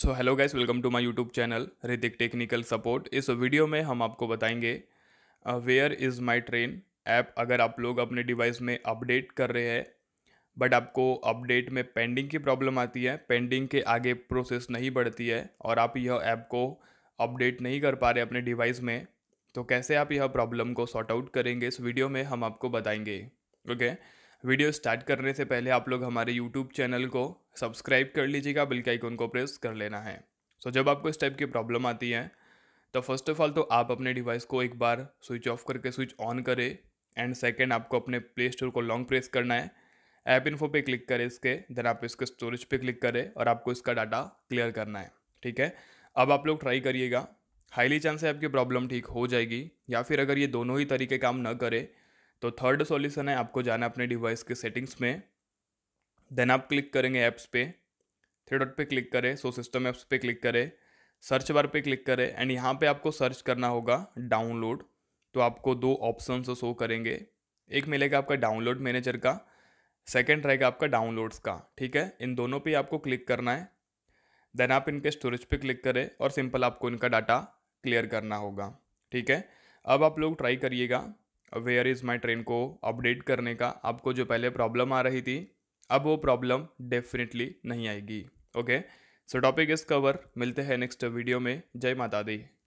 So hello guys welcome to my YouTube channel Hrithik technical support इस video में हम आपको बताएंगे where is my train app अगर आप लोग अपने डिवाइस में अपडेट कर रहे हैं बट आपको अपडेट में पेंडिंग की प्रॉब्लम आती है पेंडिंग के आगे प्रोसेस नहीं बढ़ती है और आप यह ऐप को अपडेट नहीं कर पा रहे अपने डिवाइस में तो कैसे आप यह प्रॉब्लम को सॉर्ट आउट करेंगे इस वीडियो में हम आपको बताएंगे ओके okay? वीडियो स्टार्ट करने से पहले आप लोग हमारे यूट्यूब चैनल को सब्सक्राइब कर लीजिएगा बिल के आइकन को प्रेस कर लेना है सो so, जब आपको इस टाइप की प्रॉब्लम आती है तो फर्स्ट ऑफ ऑल तो आप अपने डिवाइस को एक बार स्विच ऑफ करके स्विच ऑन करें एंड सेकेंड आपको अपने प्ले स्टोर को लॉन्ग प्रेस करना है ऐप इन्फो पे क्लिक करें इसके देन आप इसके स्टोरेज पे क्लिक करें और आपको इसका डाटा क्लियर करना है ठीक है अब आप लोग ट्राई करिएगा हाईली चांस है आपकी प्रॉब्लम ठीक हो जाएगी या फिर अगर ये दोनों ही तरीके काम न करें तो थर्ड सॉल्यूशन है आपको जाना अपने डिवाइस के सेटिंग्स में देन आप क्लिक करेंगे ऐप्स पे थ्री डॉट पे क्लिक करें सो सिस्टम ऐप्स पे क्लिक करें सर्च बार पे क्लिक करें एंड यहाँ पे आपको सर्च करना होगा डाउनलोड तो आपको दो ऑप्शन शो करेंगे एक मिलेगा आपका डाउनलोड मैनेजर का सेकेंड रहेगा आपका डाउनलोड्स का ठीक है इन दोनों पर आपको क्लिक करना है देन आप इनके स्टोरेज पे क्लिक करें और सिंपल आपको इनका डाटा क्लियर करना होगा ठीक है अब आप लोग ट्राई करिएगा वेयर इज़ माई ट्रेन को अपडेट करने का आपको जो पहले प्रॉब्लम आ रही थी अब वो प्रॉब्लम डेफिनेटली नहीं आएगी ओके सो टॉपिक इस कवर मिलते हैं नेक्स्ट वीडियो में जय माता दी